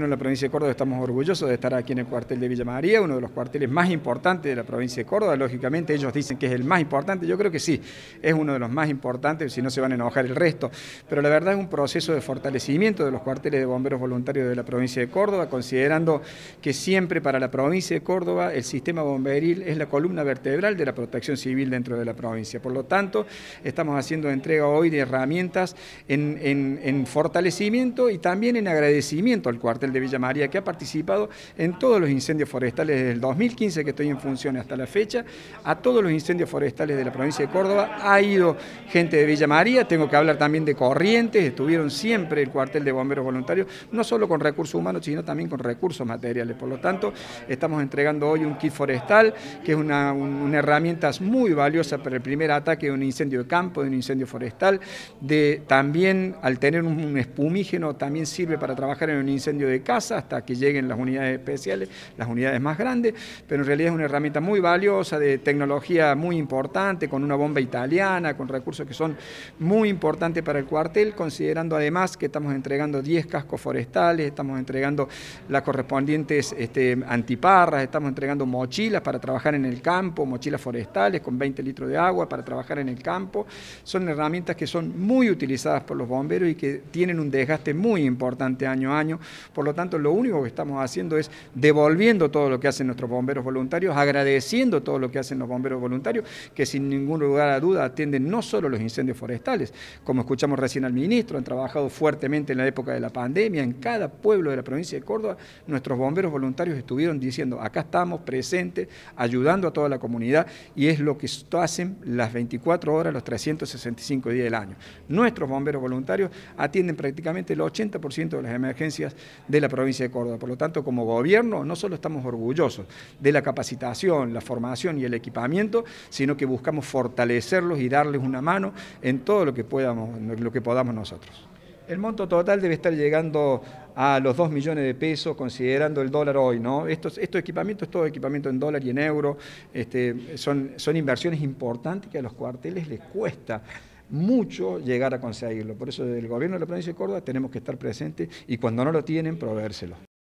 en la provincia de Córdoba estamos orgullosos de estar aquí en el cuartel de Villa María, uno de los cuarteles más importantes de la provincia de Córdoba. Lógicamente ellos dicen que es el más importante, yo creo que sí, es uno de los más importantes, si no se van a enojar el resto. Pero la verdad es un proceso de fortalecimiento de los cuarteles de bomberos voluntarios de la provincia de Córdoba, considerando que siempre para la provincia de Córdoba el sistema bomberil es la columna vertebral de la protección civil dentro de la provincia. Por lo tanto, estamos haciendo entrega hoy de herramientas en fortalecimiento y también en agradecimiento al cuartel de Villa María, que ha participado en todos los incendios forestales desde el 2015 que estoy en función hasta la fecha, a todos los incendios forestales de la provincia de Córdoba, ha ido gente de Villa María, tengo que hablar también de Corrientes, estuvieron siempre el cuartel de bomberos voluntarios, no solo con recursos humanos, sino también con recursos materiales. Por lo tanto, estamos entregando hoy un kit forestal, que es una, herramienta muy valiosa para el primer ataque de un incendio de campo, de un incendio forestal, de también al tener un, un espumígeno, también sirve para trabajar en un incendio de de casa hasta que lleguen las unidades especiales, las unidades más grandes, pero en realidad es una herramienta muy valiosa, de tecnología muy importante, con una bomba italiana, con recursos que son muy importantes para el cuartel, considerando además que estamos entregando 10 cascos forestales, estamos entregando las correspondientes este, antiparras, estamos entregando mochilas para trabajar en el campo, mochilas forestales con 20 litros de agua para trabajar en el campo. Son herramientas que son muy utilizadas por los bomberos y que tienen un desgaste muy importante año a año por lo tanto, lo único que estamos haciendo es devolviendo todo lo que hacen nuestros bomberos voluntarios, agradeciendo todo lo que hacen los bomberos voluntarios, que sin ningún lugar a duda atienden no solo los incendios forestales, como escuchamos recién al ministro, han trabajado fuertemente en la época de la pandemia, en cada pueblo de la provincia de Córdoba, nuestros bomberos voluntarios estuvieron diciendo, acá estamos presentes, ayudando a toda la comunidad y es lo que hacen las 24 horas, los 365 días del año. Nuestros bomberos voluntarios atienden prácticamente el 80% de las emergencias de la provincia de Córdoba. Por lo tanto, como gobierno, no solo estamos orgullosos de la capacitación, la formación y el equipamiento, sino que buscamos fortalecerlos y darles una mano en todo lo que, podamos, nosotros. El monto total debe estar llegando a los 2 millones de pesos considerando el dólar hoy, ¿no? Estos, estos equipamientos, todo equipamiento en dólar y en euro, este, son, son inversiones importantes que a los cuarteles les cuesta mucho llegar a conseguirlo. Por eso desde el gobierno de la provincia de Córdoba tenemos que estar presentes y cuando no lo tienen, proveérselo.